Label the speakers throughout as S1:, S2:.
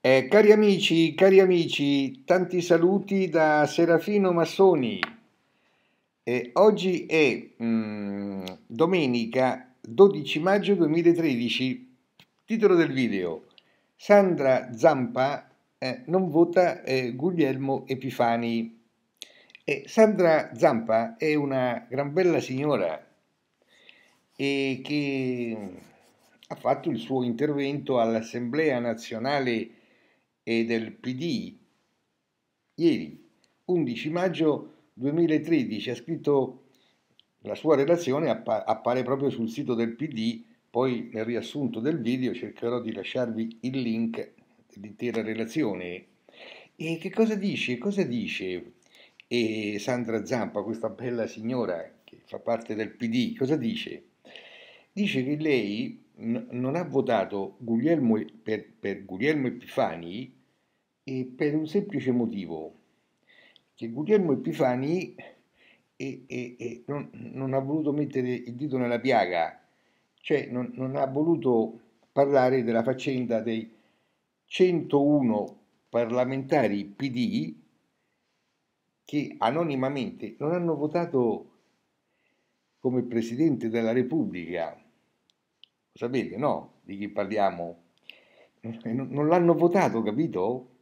S1: Eh, cari amici, cari amici, tanti saluti da Serafino Massoni. Eh, oggi è mh, mm, domenica 12 maggio 2013. Titolo del video. Sandra Zampa eh, non vota eh, Guglielmo Epifani. Eh, Sandra Zampa è una gran bella signora e che ha fatto il suo intervento all'Assemblea nazionale e del PD. Ieri, 11 maggio 2013, ha scritto la sua relazione, appare proprio sul sito del PD, poi nel riassunto del video cercherò di lasciarvi il link dell'intera relazione. E che cosa dice? Cosa dice e Sandra Zampa, questa bella signora che fa parte del PD, cosa dice? Dice che lei non ha votato Guglielmo, per, per Guglielmo Epifani e per un semplice motivo, che Guglielmo Epifani e, e, e non, non, ha voluto mettere il dito nella piaga, cioè non, non ha voluto parlare della faccenda dei 101 parlamentari PD che anonimamente non hanno votato come Presidente della Repubblica. Lo sapete, no? Di chi parliamo? Non l'hanno votato, capito?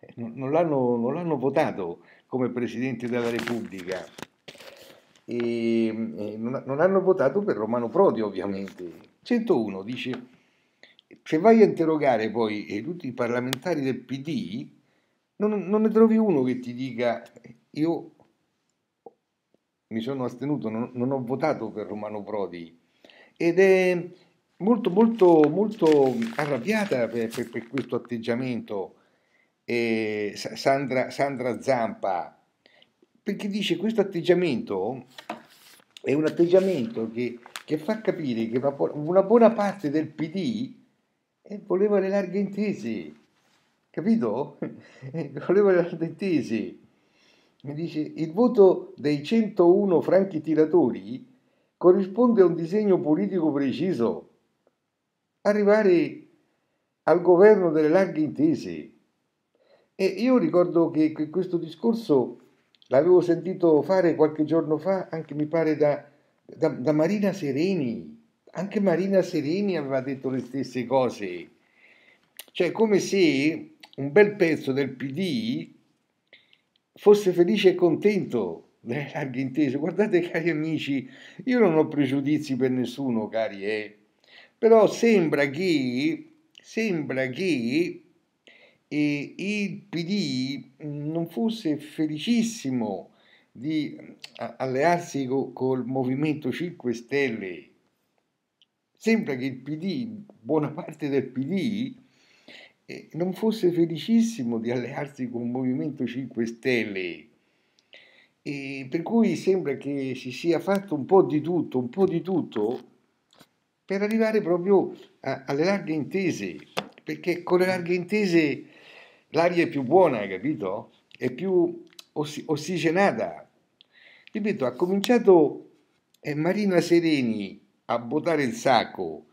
S1: Eh, non l'hanno, votato come Presidente della Repubblica. E, e non, non hanno votato per Romano Prodi ovviamente. 101 dice, se vai a interrogare poi eh, tutti i parlamentari del PD, non, non, ne trovi uno che ti dica eh, io mi sono astenuto, non, non ho votato per Romano Prodi. Ed è molto, molto, molto arrabbiata per, per, per questo atteggiamento eh, Sandra, Sandra Zampa, perché dice questo atteggiamento è un atteggiamento che, che fa capire che una buona parte del PD voleva le larghe intese, capito? voleva le larghe intese. Mi dice, il voto dei 101 franchi tiratori corrisponde a un disegno politico preciso. Arrivare al governo delle larghe intese e io ricordo che, questo discorso l'avevo sentito fare qualche giorno fa, anche mi pare da, da, da Marina Sereni. Anche Marina Sereni aveva detto le stesse cose. Cioè, come se un bel pezzo del PD fosse felice e contento delle larghe intese. Guardate, cari amici, io non ho pregiudizi per nessuno, cari, eh. però sembra che, sembra che e il PD non fosse felicissimo di eh, allearsi co- col Movimento 5 Stelle. Sembra che il PD, buona parte del PD, eh, non fosse felicissimo di allearsi con il Movimento 5 Stelle. E per cui sembra che si sia fatto un po' di tutto, un po' di tutto, per arrivare proprio a, alle larghe intese, perché con le larghe intese l'aria è più buona, hai capito? È più ossi- ossigenata. Ripeto, ha cominciato eh, Marina Sereni a votare il sacco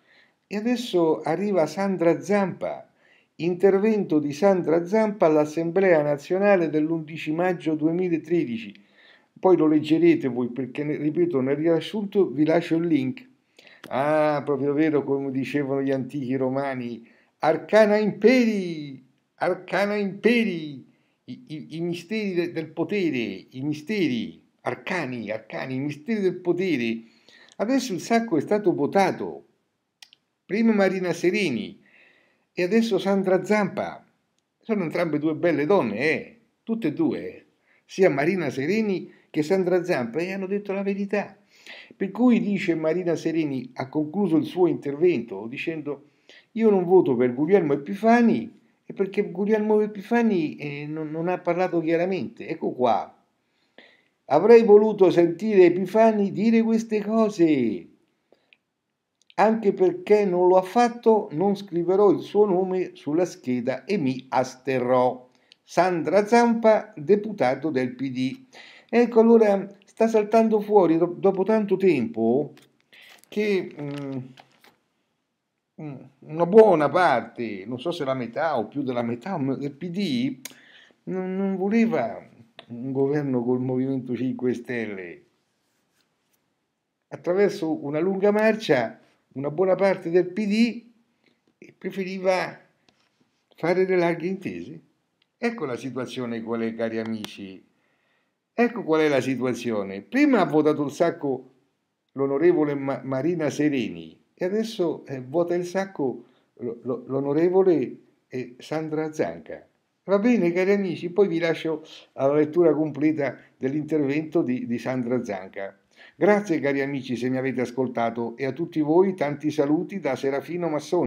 S1: e adesso arriva Sandra Zampa. Intervento di Sandra Zampa all'Assemblea nazionale dell'11 maggio 2013. Poi lo leggerete voi perché, ripeto, nel riassunto vi lascio il link. Ah, proprio vero come dicevano gli antichi romani, arcana imperi! arcana imperi, i, i, i misteri de, del potere, i misteri arcani, arcani, i misteri del potere. Adesso il sacco è stato votato. Prima Marina Sereni e adesso Sandra Zampa. Sono entrambe due belle donne, eh? Tutte e due, eh? sia Marina Sereni che Sandra Zampa, e hanno detto la verità. Per cui dice Marina Sereni, ha concluso il suo intervento dicendo io non voto per Guglielmo Epifani è perché Guglielmo Epifani eh, non, non ha parlato chiaramente. Ecco qua. Avrei voluto sentire Epifani dire queste cose. Anche perché non lo ha fatto, non scriverò il suo nome sulla scheda e mi asterrò. Sandra Zampa, deputato del PD. Ecco allora, sta saltando fuori dopo tanto tempo che... Mh, mm, una buona parte, non so se la metà o più della metà del PD, non, non voleva un governo col Movimento 5 Stelle. Attraverso una lunga marcia, una buona parte del PD preferiva fare le larghe intese. Ecco la situazione qual è, cari amici. Ecco qual è la situazione. Prima ha votato il sacco l'onorevole Marina Sereni, e adesso eh, vuota il sacco l'onorevole eh, Sandra Zanca. Va bene, cari amici, poi vi lascio alla lettura completa dell'intervento di, di Sandra Zanca. Grazie, cari amici, se mi avete ascoltato e a tutti voi tanti saluti da Serafino Massoni.